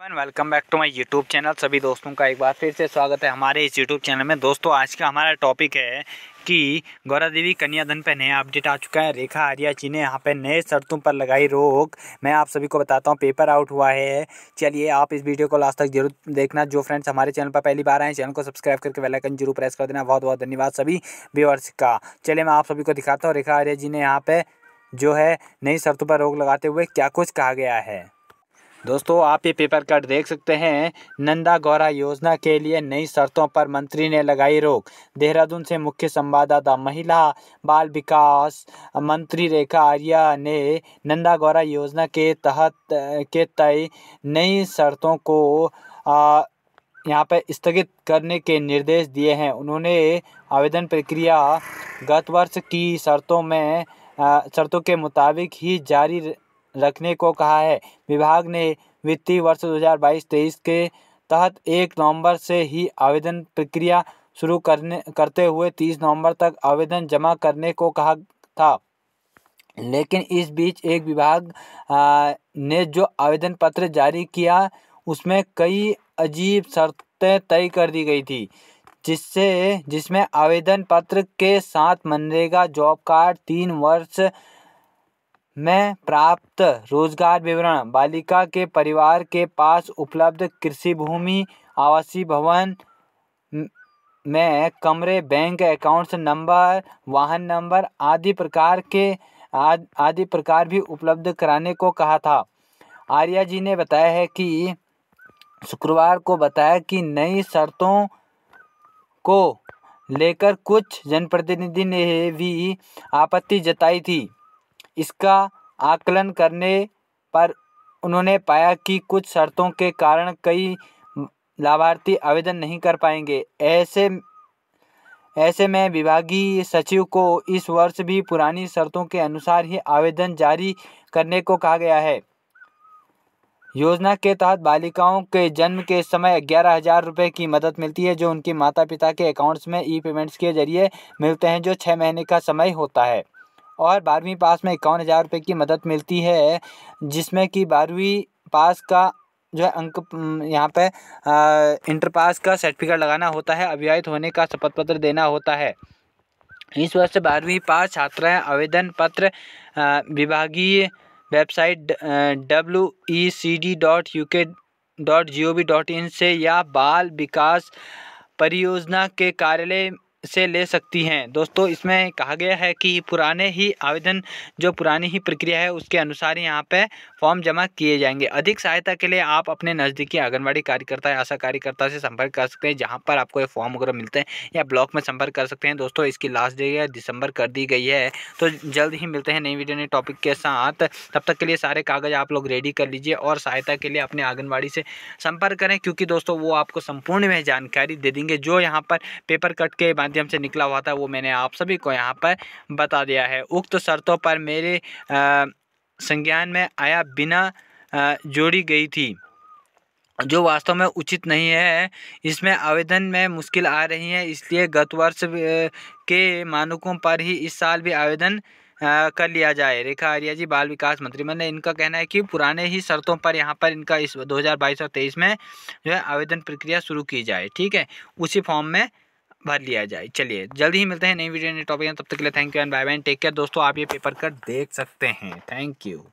welcome back to my YouTube channel सभी दोस्तों का एक बार फिर से स्वागत है हमारे इस यूट्यूब चैनल में दोस्तों आज का हमारा टॉपिक है कि गौरा देवी कन्याधन पे नया अपडेट आ चुका है रेखा आर्या जी ने यहाँ पे नए शर्तों पर लगाई रोक मैं आप सभी को बताता हूँ पेपर आउट हुआ है चलिए आप इस वीडियो को लास्ट तक जरूर देखना जो फ्रेंड्स हमारे चैनल पर पहली बार आए चैनल को सब्सक्राइब करके वेलाइकन जरूर प्रेस कर देना बहुत बहुत धन्यवाद सभी व्यवर्स का चलिए मैं आप सभी को दिखाता हूँ रेखा आर्या जी ने यहाँ पर जो है नई शर्तों पर रोक लगाते हुए क्या कुछ कहा गया है दोस्तों आप ये पेपर कट देख सकते हैं नंदा गौरा योजना के लिए नई शर्तों पर मंत्री ने लगाई रोक देहरादून से मुख्य संवाददाता महिला बाल विकास मंत्री रेखा आर्या ने नंदा गौरा योजना के तहत के तय नई शर्तों को आ, यहाँ पर स्थगित करने के निर्देश दिए हैं उन्होंने आवेदन प्रक्रिया गत वर्ष की शर्तों में शर्तों के मुताबिक ही जारी रखने को कहा है विभाग ने वित्तीय वर्ष 2022-23 के तहत एक नवंबर से ही आवेदन प्रक्रिया शुरू करने करते हुए 30 नवंबर तक आवेदन जमा करने को कहा था लेकिन इस बीच एक विभाग ने जो आवेदन पत्र जारी किया उसमें कई अजीब शर्तें तय कर दी गई थी जिससे जिसमें आवेदन पत्र के साथ मनरेगा जॉब कार्ड तीन वर्ष में प्राप्त रोजगार विवरण बालिका के परिवार के पास उपलब्ध कृषि भूमि आवासीय भवन में कमरे बैंक अकाउंट्स नंबर वाहन नंबर आदि प्रकार के आदि प्रकार भी उपलब्ध कराने को कहा था आर्या जी ने बताया है कि शुक्रवार को बताया कि नई शर्तों को लेकर कुछ जनप्रतिनिधि ने भी आपत्ति जताई थी इसका आकलन करने पर उन्होंने पाया कि कुछ शर्तों के कारण कई लाभार्थी आवेदन नहीं कर पाएंगे ऐसे ऐसे में विभागीय सचिव को इस वर्ष भी पुरानी शर्तों के अनुसार ही आवेदन जारी करने को कहा गया है योजना के तहत बालिकाओं के जन्म के समय ग्यारह हजार रुपये की मदद मिलती है जो उनके माता पिता के अकाउंट्स में ई पेमेंट्स के जरिए मिलते हैं जो छः महीने का समय होता है और बारहवीं पास में इक्यावन हज़ार रुपये की मदद मिलती है जिसमें कि बारहवीं पास का जो है अंक यहाँ पे इंटर पास का सर्टिफिकेट लगाना होता है अव्याहित होने का शपथ पत्र देना होता है इस वर्ष बारहवीं पास छात्राएं आवेदन पत्र विभागीय website W E C D dot U K dot G O V dot in से या बाल विकास परियोजना के कार्यालय से ले सकती हैं दोस्तों इसमें कहा गया है कि पुराने ही आवेदन जो पुरानी ही प्रक्रिया है उसके अनुसार यहाँ पे फॉर्म जमा किए जाएंगे अधिक सहायता के लिए आप अपने नज़दीकी आंगनबाड़ी कार्यकर्ता या आशा कार्यकर्ता से संपर्क कर सकते हैं जहाँ पर आपको ये फॉर्म वगैरह मिलते हैं या ब्लॉक में संपर्क कर सकते हैं दोस्तों इसकी लास्ट डेट है दिसंबर कर दी गई है तो जल्द ही मिलते हैं नई वीडियो नए टॉपिक के साथ तब तक के लिए सारे कागज़ आप लोग रेडी कर लीजिए और सहायता के लिए अपने आंगनबाड़ी से संपर्क करें क्योंकि दोस्तों वो आपको संपूर्ण वह जानकारी दे देंगे जो यहाँ पर पेपर कट के माध्यम से निकला हुआ था वो मैंने आप सभी को यहाँ पर बता दिया है उक्त शर्तों पर मेरे संज्ञान में आया बिना जोड़ी गई थी जो वास्तव में उचित नहीं है इसमें आवेदन में मुश्किल आ रही है इसलिए गत वर्ष के मानकों पर ही इस साल भी आवेदन कर लिया जाए रेखा आर्या जी बाल विकास मंत्री मैंने इनका कहना है कि पुराने ही शर्तों पर यहाँ पर इनका इस 2022 और 23 में जो है आवेदन प्रक्रिया शुरू की जाए ठीक है उसी फॉर्म में भर लिया जाए चलिए जल्दी ही मिलते हैं नई वीडियो नए टॉपिक तब तक के लिए thank you and bye bye take care दोस्तों आप ये पेपर कट देख सकते हैं थैंक यू